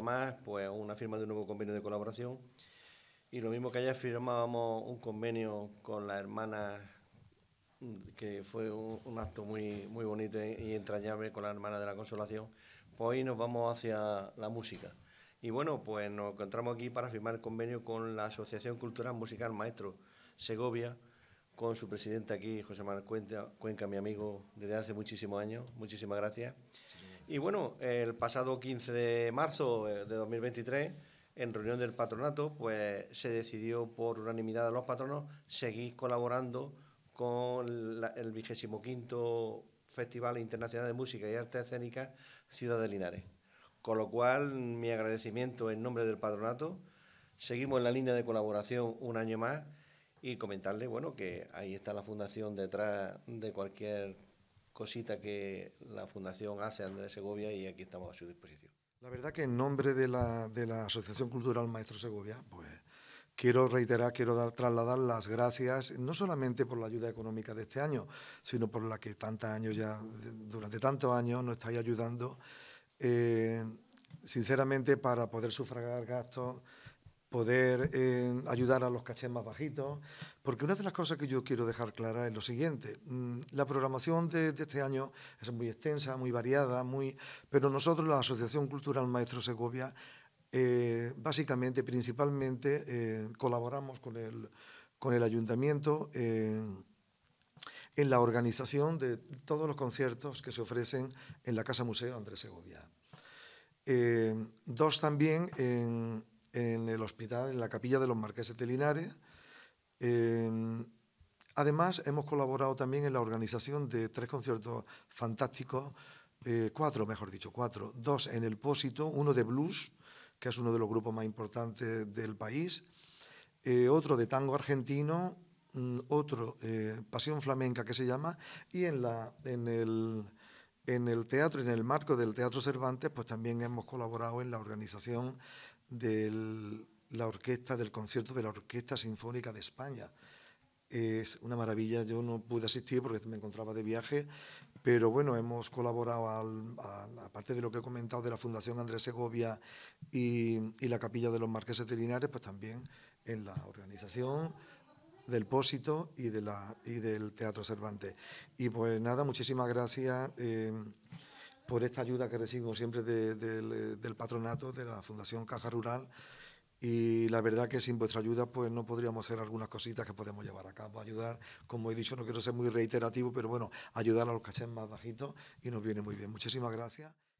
más pues una firma de un nuevo convenio de colaboración. Y lo mismo que ayer firmábamos un convenio con la hermana que fue un, acto muy, muy bonito y entrañable con la hermana de la Consolación, pues hoy nos vamos hacia la música. Y bueno, pues nos encontramos aquí para firmar el convenio con la Asociación Cultural Musical Maestro Segovia, con su presidente aquí, José Manuel Cuenca mi amigo desde hace muchísimos años. Muchísimas gracias. Y bueno, el pasado 15 de marzo eh, de 2023, en reunión del patronato, pues se decidió por unanimidad de los patronos seguir colaborando con el vigésimo quinto Festival Internacional de Música y Arte Escénica Ciudad de Linares. Con lo cual, mi agradecimiento en nombre del patronato. Seguimos en la línea de colaboración un año más y comentarle, bueno, que ahí está la fundación detrás de cualquier cosita que la Fundación hace Andrés Segovia y aquí estamos a su disposición. La verdad que en nombre de la, de la Asociación Cultural Maestro Segovia, pues quiero reiterar, quiero dar, trasladar las gracias, no solamente por la ayuda económica de este año, sino por la que tantos años ya, durante tantos años nos estáis ayudando, eh, sinceramente para poder sufragar gastos poder eh, ayudar a los cachés más bajitos, porque una de las cosas que yo quiero dejar clara es lo siguiente, mm, la programación de, este año es muy extensa, muy variada, muy, pero nosotros, la Asociación Cultural Maestro Segovia, eh, básicamente, principalmente, eh, colaboramos con el, con el ayuntamiento en la organización de todos los conciertos que se ofrecen en la Casa Museo Andrés Segovia. dos también en en el hospital, en la capilla de los Marqueses de Linares. además, hemos colaborado también en la organización de tres conciertos fantásticos, eh, cuatro, mejor dicho, cuatro, dos en el Pósito, uno de blues, que es uno de los grupos más importantes del país, eh, otro de tango argentino, mm, otro eh, pasión flamenca que se llama, y en, la, en el en el teatro, en el marco del Teatro Cervantes, pues también hemos colaborado en la organización de la orquesta, del concierto de la Orquesta Sinfónica de España. Es una maravilla, yo no pude asistir porque me encontraba de viaje, pero bueno, hemos colaborado, aparte de lo que he comentado de la Fundación Andrés Segovia y, y la Capilla de los Marqueses de Linares, pues también en la organización, del Pósito y, de la, del Teatro Cervantes. Y pues nada, muchísimas gracias eh, por esta ayuda que recibo siempre eh, del, patronato de la Fundación Caja Rural. Y la verdad que sin vuestra ayuda pues no podríamos hacer algunas cositas que podemos llevar a cabo, ayudar, como he dicho, no quiero ser muy reiterativo, pero bueno, ayudar a los cachés más bajitos y nos viene muy bien. Muchísimas gracias.